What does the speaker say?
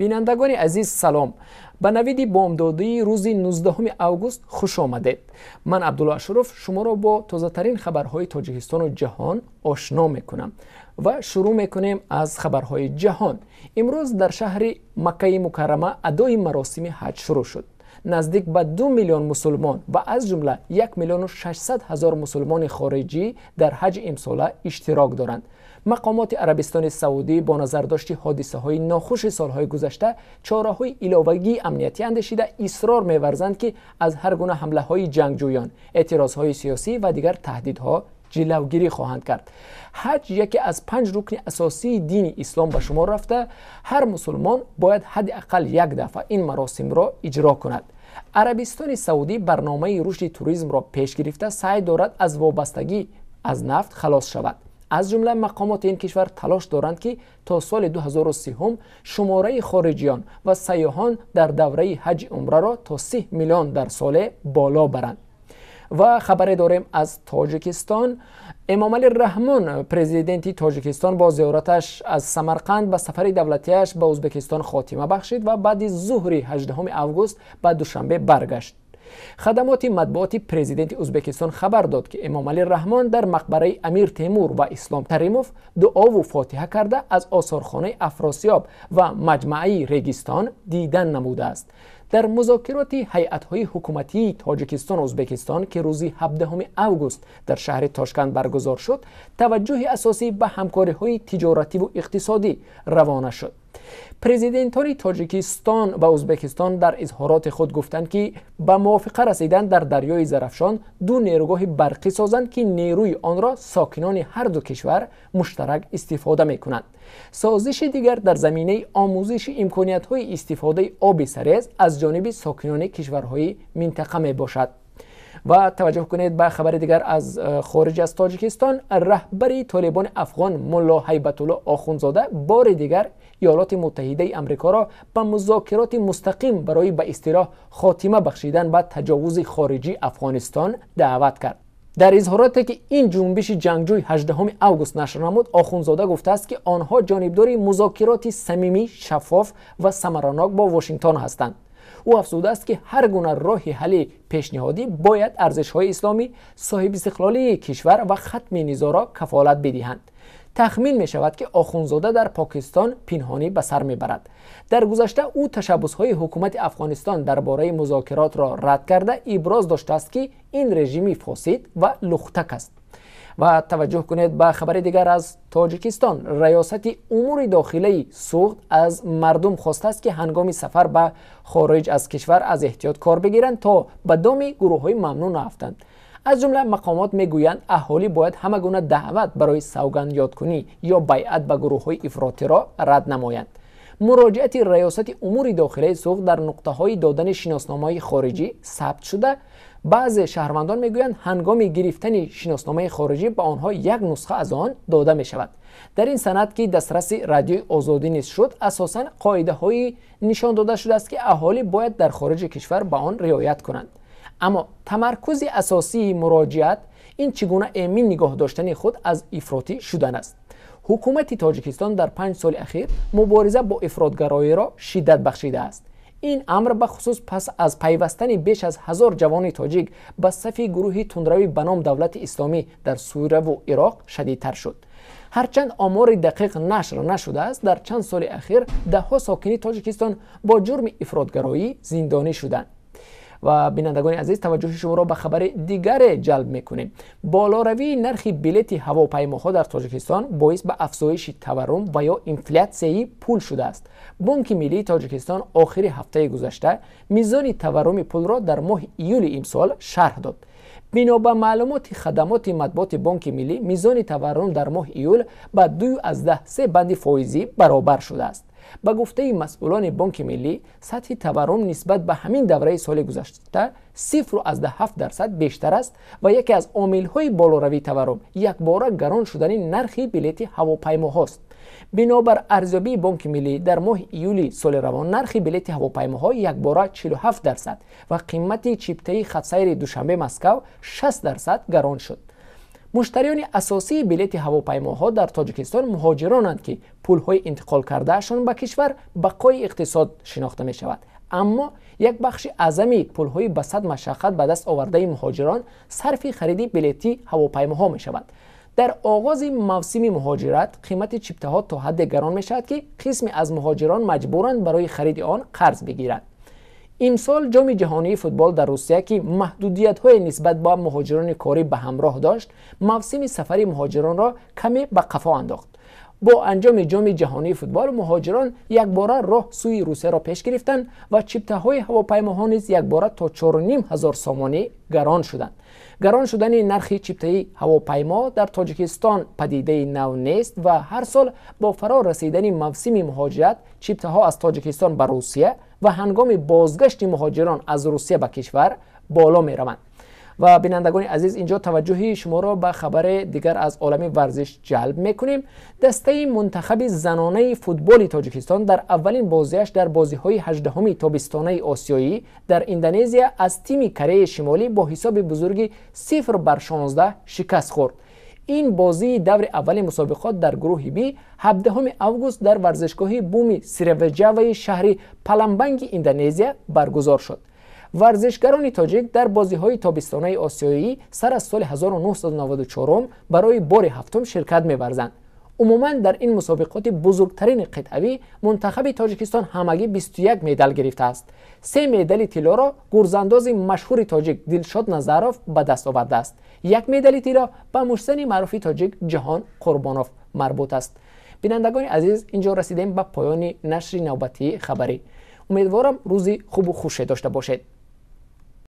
بینندگان عزیز سلام به نوید بامدادی روز 19 اوگوست خوش آمدید من عبدالله اشرف شما را با تازه ترین خبرهای تاجیکستان و جهان آشنا میکنم و شروع میکنیم از خبرهای جهان امروز در شهر مکه مکرمه ادای مراسم حج شروع شد نزدیک به دو میلیون مسلمان و از جمله یک میلیون و ششصد هزار مسلمان خارجی در حج امساله اشتراک دارند مقامات عربستان سعودی با نظر داشتی حادثه های ناخوش سالهای گذشته چاره های ایلاوگی امنیتی اندشیده اصرار میورزند که از هر گونه حمله های جنگجویان اعتراض های سیاسی و دیگر تهدیدها جلوگیری خواهند کرد حج یکی از پنج رکن اساسی دین اسلام به شما رفته هر مسلمان باید حداقل یک دفعه این مراسم را اجرا کند عربستان سعودی برنامه رشد توریسم را پیش گرفته سعی دارد از وابستگی از نفت خلاص شود از جمله مقامات این کشور تلاش دارند که تا سال 2030 شماره خارجیان و سیاحان در دوره حج عمره را تا 3 میلیون در سال بالا برند و خبر داریم از تاجیکستان علی رحمان پرزیدنتی تاجیکستان با زیارتش از سمرقند به سفر دولتیش به ازبکستان خاتمه بخشید و بعد ظهر 18 اوگوست به دوشنبه برگشت خدمات مطبوعاتی پرزیدنت ازبکستان خبر داد که امام علی رحمان در مقبره امیر تیمور و اسلام تریموف دعا و فاتحه کرده از آثارخانه افراسیاب و مجمعه ریگستان دیدن نموده است در مذاکرات های حکومتی تاجیکستان و ازبکستان که روزی 17 آگوست در شهر تاشکند برگزار شد توجه اساسی به های تجارتی و اقتصادی روانه شد های تاجیکستان و ازبکستان در اظهارات خود گفتند که به موافقه رسیدن در دریای زرفشان دو نیروگاه برقی سازند که نیروی آن را ساکنان هر دو کشور مشترک استفاده می کنند سازش دیگر در زمینه آموزش امکانیت های استفاده آب سریز از جانب ساکنان کشورهای منطقه می باشد و توجه کنید به خبر دیگر از خارج از تاجیکستان رهبری طالبان افغان ملا حیبت الله آخونزاده بار دیگر ایالات متحده امریکا را به مذاکرات مستقیم برای به استراح خاتمه بخشیدن به تجاوز خارجی افغانستان دعوت کرد در اظهاراتی که این جنبش جنگجوی 18 اوگوست نشر نمود آخونزاده گفته است که آنها جانبداری مذاکرات صمیمی شفاف و سمراناک با واشنگتن هستند او افزوده است که هر گونه راه حل پیشنهادی باید ارزش های اسلامی صاحب استقلالی کشور و ختم را کفالت بدهند تخمین می شود که آخونزاده در پاکستان پنهانی به سر می برد. در گذشته او تشبس های حکومت افغانستان درباره مذاکرات را رد کرده ابراز داشته است که این رژیمی فاسد و لختک است. و توجه کنید به خبر دیگر از تاجیکستان ریاست امور داخلی سوخت از مردم خواسته است که هنگام سفر به خارج از کشور از احتیاط کار بگیرند تا به دام گروه های ممنوع نفتند. از جمله مقامات میگویند اهالی باید همگونه دعوت برای سوگند یاد کنی یا بیعت به گروه های افراطی را رد نمایند مراجعت ریاست امور داخلی سوخت در نقطه های دادن شناسنامه خارجی ثبت شده بعض شهروندان میگویند هنگام گرفتن شناسنامه خارجی به آنها یک نسخه از آن داده می شود در این سند که دسترس رادیو آزادی نیست شد اساسا قاعده های نشان داده شده است که اهالی باید در خارج کشور به آن رعایت کنند اما تمرکز اساسی مراجعت این چگونه امین نگاه داشتن خود از افراطی شدن است حکومت تاجیکستان در پنج سال اخیر مبارزه با افرادگرایی را شدت بخشیده است این امر به خصوص پس از پیوستن بیش از هزار جوان تاجیک به صف گروه تندروی به نام دولت اسلامی در سوریه و عراق شدیدتر شد هرچند آمار دقیق نشر نشده است در چند سال اخیر ها ساکنی تاجیکستان با جرم افرادگرایی زندانی شدند و بینندگان عزیز توجه شما را به خبر دیگر جلب میکنیم بالاروی نرخ بلیت هواپیماها در تاجیکستان باعث به افزایش تورم و یا اینفلیسی پول شده است بانک ملی تاجیکستان آخر هفته گذشته میزان تورم پول را در ماه ایول امسال شرح داد بنا به معلومات خدمات مطبوعات بانک ملی میزان تورم در ماه ایول به دو از ده سه بند فایزی برابر شده است ба гуфтаи масъулони бонки миллӣ сатҳи таваррум нисбат ба ҳамин давраи соли гузашта сифру аз даҳафт дарсад бештар аст ва яке аз омилҳои болоравии таваррум якбора гарон шудани нархи билети ҳавопаймоҳост бинобар арзёбии бонки миллӣ дар моҳи июли соли равон нархи билети ҳавопаймоҳо якбора 47 дарсад ва қимати чиптаи хатсайри душанбе маскав 60 дарсад гарон шуд муштариёни асосии билети ҳавопаймоҳо дар тоҷикистон муҳоҷиронанд ки пулҳои интиқол кардаашон ба кишвар бақои иқтисод шинохта мешавад аммо як бахши аъзами пулҳои ба сад машаққат ба даст овардаи муҳоҷирон сарфи хариди билети ҳавопаймоҳо мешавад дар оғози мавсими муҳоҷират қимати чиптаҳо то ҳадде гарон мешавад ки қисме аз муҳоҷирон маҷбуран барои хариди он қарз бигиранд امسال جام جهانی فوتبال در روسیه که محدودیت های نسبت با مهاجران کاری به همراه داشت مفسم سفری مهاجران را کمی به قفا انداخت бо анҷоми ҷоми ҷаҳонии футбол муҳоҷирон якбора роҳ сӯи русияро пеш гирифтанд ва чиптаҳои ҳавопаймоҳо низ якбора то чор5000 сомонӣ гарон шуданд гарон шудани нархи чиптаи ҳавопаймо дар тоҷикистон падидаи нав нест ва ҳар сол бо фаро расидани мавсими муҳоҷират чиптаҳо аз тоҷикистон ба русия ва ҳангоми бозгашти муҳоҷирон аз русия ба кишвар боло мераванд و بینندگان عزیز اینجا توجهی شما را به خبر دیگر از عالم ورزش جلب میکنیم دسته منتخب زنانه فوتبال تاجیکستان در اولین بازیش در بازی های 18 تابستانه آسیایی در اندونزیا از تیم کره شمالی با حساب بزرگی 0 بر 16 شکست خورد این بازی دور اول مسابقات در گروه بی 17 آگوست در ورزشگاه بومی سیروجاوی شهری پلمبنگ اندونزیا برگزار شد ورزشگران تاجیک در بازی های تابستانه آسیایی سر از سال 1994 برای بار هفتم شرکت می‌ورزند. عموما در این مسابقات بزرگترین قطعوی منتخب تاجیکستان همگی 21 مدال گرفته است سه مدال طلا را گرزانداز مشهور تاجیک دلشاد نظروف به دست آورده است یک مدال طلا به مشتن معروفی تاجیک جهان قربانوف مربوط است بینندگان عزیز اینجا رسیدیم به پایان نشر نوبتی خبری امیدوارم روزی خوب و خوش داشته باشید